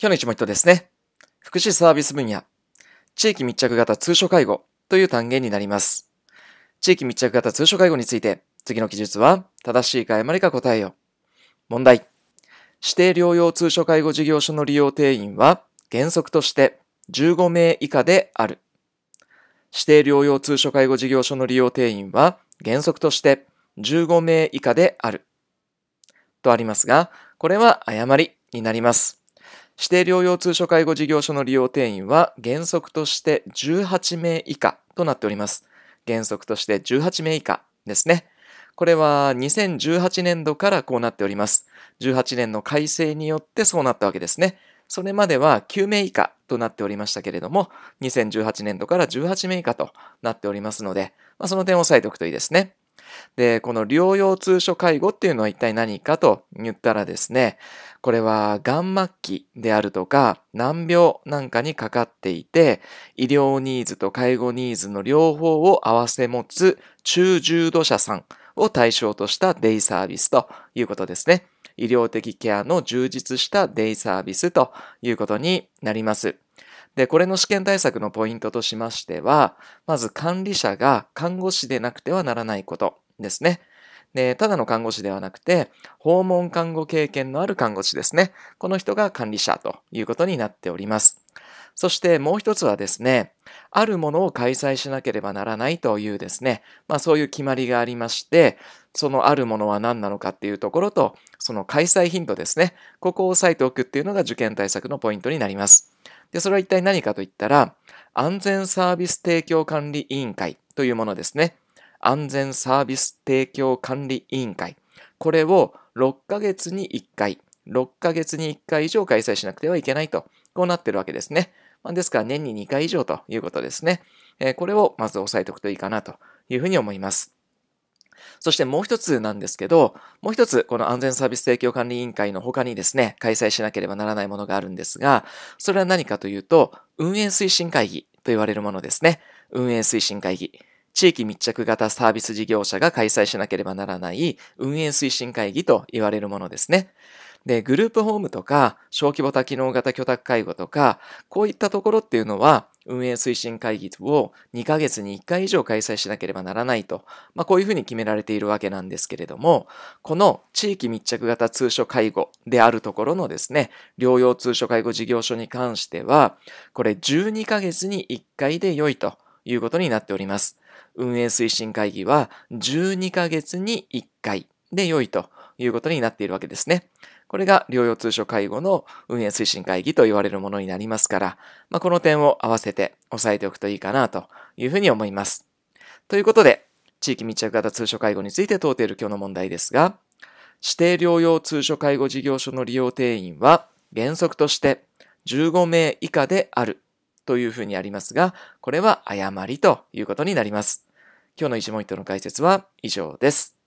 今日の一問一答ですね。福祉サービス分野、地域密着型通所介護という単元になります。地域密着型通所介護について、次の記述は正しいか誤りか答えよ。問題。指定療養通所介護事業所の利用定員は原則として15名以下である。指定療養通所介護事業所の利用定員は原則として15名以下である。とありますが、これは誤りになります。指定療養通所介護事業所の利用定員は原則として18名以下となっております。原則として18名以下ですね。これは2018年度からこうなっております。18年の改正によってそうなったわけですね。それまでは9名以下となっておりましたけれども、2018年度から18名以下となっておりますので、まあ、その点を押さえておくといいですね。で、この療養通所介護っていうのは一体何かと言ったらですね、これは、がん末期であるとか、難病なんかにかかっていて、医療ニーズと介護ニーズの両方を合わせ持つ中重度者さんを対象としたデイサービスということですね。医療的ケアの充実したデイサービスということになります。で、これの試験対策のポイントとしましては、まず管理者が看護師でなくてはならないことですね。で、ただの看護師ではなくて、訪問看護経験のある看護師ですね。この人が管理者ということになっております。そしてもう一つはですね、あるものを開催しなければならないというですね、まあそういう決まりがありまして、そのあるものは何なのかっていうところと、その開催頻度ですね、ここを押さえておくっていうのが受験対策のポイントになります。で、それは一体何かといったら、安全サービス提供管理委員会というものですね。安全サービス提供管理委員会。これを6ヶ月に1回、6ヶ月に1回以上開催しなくてはいけないと、こうなってるわけですね。まあ、ですから年に2回以上ということですね。えー、これをまず押さえておくといいかなというふうに思います。そしてもう一つなんですけど、もう一つこの安全サービス提供管理委員会の他にですね、開催しなければならないものがあるんですが、それは何かというと、運営推進会議と言われるものですね。運営推進会議。地域密着型サービス事業者が開催しなければならない運営推進会議と言われるものですね。で、グループホームとか、小規模多機能型居宅介護とか、こういったところっていうのは、運営推進会議を2ヶ月に1回以上開催しなければならないと、まあ、こういうふうに決められているわけなんですけれども、この地域密着型通所介護であるところのですね、療養通所介護事業所に関しては、これ12ヶ月に1回で良いということになっております。運営推進会議は12ヶ月に1回で良いということになっているわけですね。これが療養通所介護の運営推進会議と言われるものになりますから、まあ、この点を合わせて押さえておくといいかなというふうに思います。ということで、地域密着型通所介護について問うている今日の問題ですが、指定療養通所介護事業所の利用定員は原則として15名以下であるというふうにありますが、これは誤りということになります。今日の一問一答の解説は以上です。